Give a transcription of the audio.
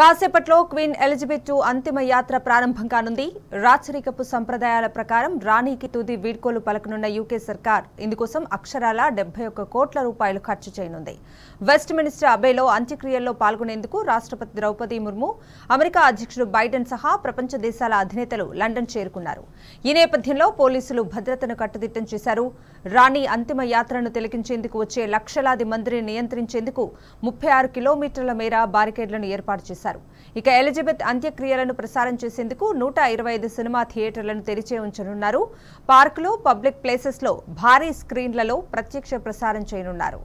కాసేపట్లో queen Elizabeth అంతిమ యాత్ర ప్రారంభం కానుంది రాచరికపు సంప్రదాయాల ప్రకారం రాణికి తుది వీడ్కోలు పలకనున్న యూకే సర్కార్ ఇందుకోసం అక్షరాల డెబ్బై కోట్ల రూపాయలు ఖర్చు చేయనుంది వెస్ట్ మినిస్టర్ అబేలో అంత్యక్రియల్లో పాల్గొనేందుకు రాష్ట్రపతి ద్రౌపది ముర్ము అమెరికా అధ్యక్షుడు బైడెన్ సహా ప్రపంచ దేశాల అధినేతలు లండన్ చేరుకున్నారు ఈ నేపథ్యంలో పోలీసులు భద్రతను కట్టుదిట్టం చేశారు రాణి అంతిమ యాత్రను తిలకించేందుకు వచ్చే లక్షలాది మందిని నియంత్రించేందుకు ముప్పై ఆరు కిలోమీటర్ల మేర బారికేడ్లను ఏర్పాటు చేశారు చేశారు ఇక ఎలిజబెత్ అంత్యక్రియలను ప్రసారం చేసేందుకు నూట ఇరవై ఐదు సినిమా థియేటర్లను తెరిచే ఉంచనున్నారు పార్కులు పబ్లిక్ ప్లేసెస్లో భారీ స్క్రీన్లలో ప్రత్యక్ష ప్రసారం చేయనున్నారు